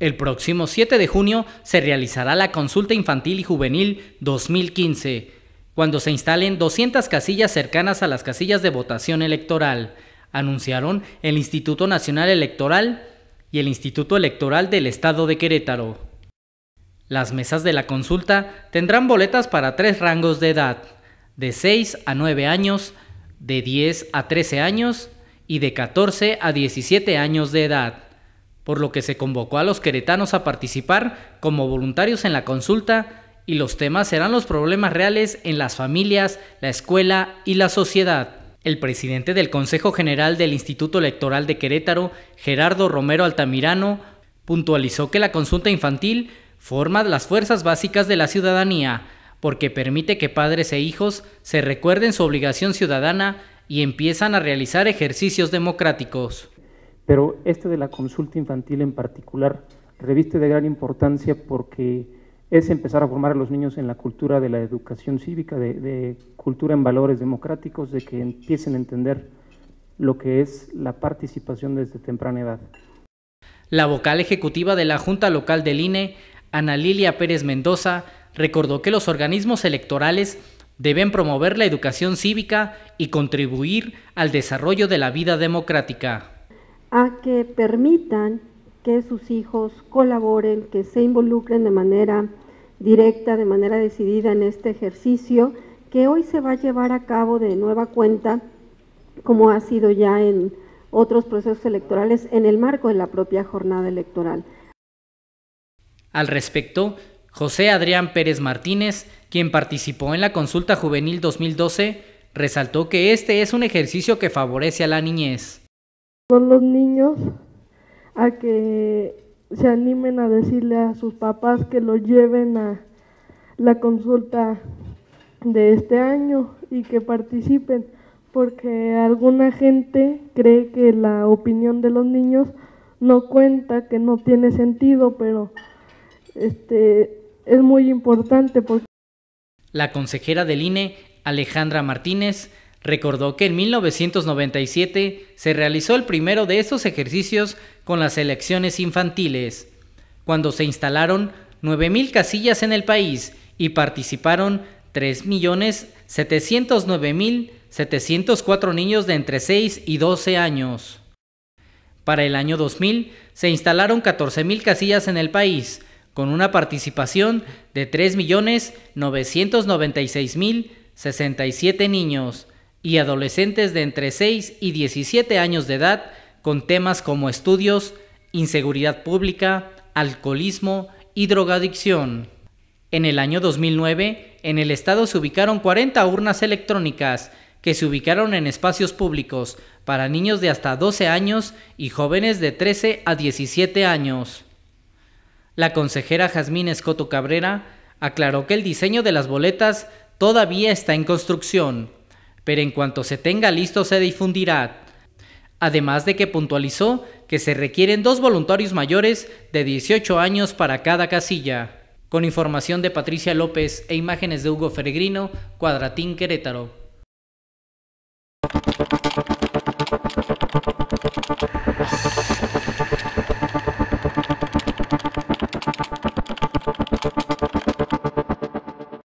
El próximo 7 de junio se realizará la consulta infantil y juvenil 2015, cuando se instalen 200 casillas cercanas a las casillas de votación electoral, anunciaron el Instituto Nacional Electoral y el Instituto Electoral del Estado de Querétaro. Las mesas de la consulta tendrán boletas para tres rangos de edad, de 6 a 9 años, de 10 a 13 años y de 14 a 17 años de edad, por lo que se convocó a los queretanos a participar como voluntarios en la consulta y los temas serán los problemas reales en las familias, la escuela y la sociedad. El presidente del Consejo General del Instituto Electoral de Querétaro, Gerardo Romero Altamirano, puntualizó que la consulta infantil forma las fuerzas básicas de la ciudadanía, porque permite que padres e hijos se recuerden su obligación ciudadana y empiezan a realizar ejercicios democráticos. Pero este de la consulta infantil en particular reviste de gran importancia porque es empezar a formar a los niños en la cultura de la educación cívica, de, de cultura en valores democráticos, de que empiecen a entender lo que es la participación desde temprana edad. La vocal ejecutiva de la Junta Local del INE Ana Lilia Pérez Mendoza recordó que los organismos electorales deben promover la educación cívica y contribuir al desarrollo de la vida democrática. A que permitan que sus hijos colaboren, que se involucren de manera directa, de manera decidida en este ejercicio que hoy se va a llevar a cabo de nueva cuenta, como ha sido ya en otros procesos electorales, en el marco de la propia jornada electoral. Al respecto, José Adrián Pérez Martínez, quien participó en la consulta juvenil 2012, resaltó que este es un ejercicio que favorece a la niñez. Son los niños a que se animen a decirle a sus papás que lo lleven a la consulta de este año y que participen, porque alguna gente cree que la opinión de los niños no cuenta, que no tiene sentido, pero este, es muy importante. Porque... La consejera del INE, Alejandra Martínez, recordó que en 1997 se realizó el primero de estos ejercicios con las elecciones infantiles, cuando se instalaron 9.000 casillas en el país y participaron 3.709.704 niños de entre 6 y 12 años. Para el año 2000 se instalaron 14.000 casillas en el país, con una participación de 3.996.067 niños y adolescentes de entre 6 y 17 años de edad con temas como estudios, inseguridad pública, alcoholismo y drogadicción. En el año 2009, en el estado se ubicaron 40 urnas electrónicas que se ubicaron en espacios públicos para niños de hasta 12 años y jóvenes de 13 a 17 años. La consejera Jazmín Escoto Cabrera aclaró que el diseño de las boletas todavía está en construcción, pero en cuanto se tenga listo se difundirá. Además de que puntualizó que se requieren dos voluntarios mayores de 18 años para cada casilla. Con información de Patricia López e imágenes de Hugo Feregrino, Cuadratín Querétaro.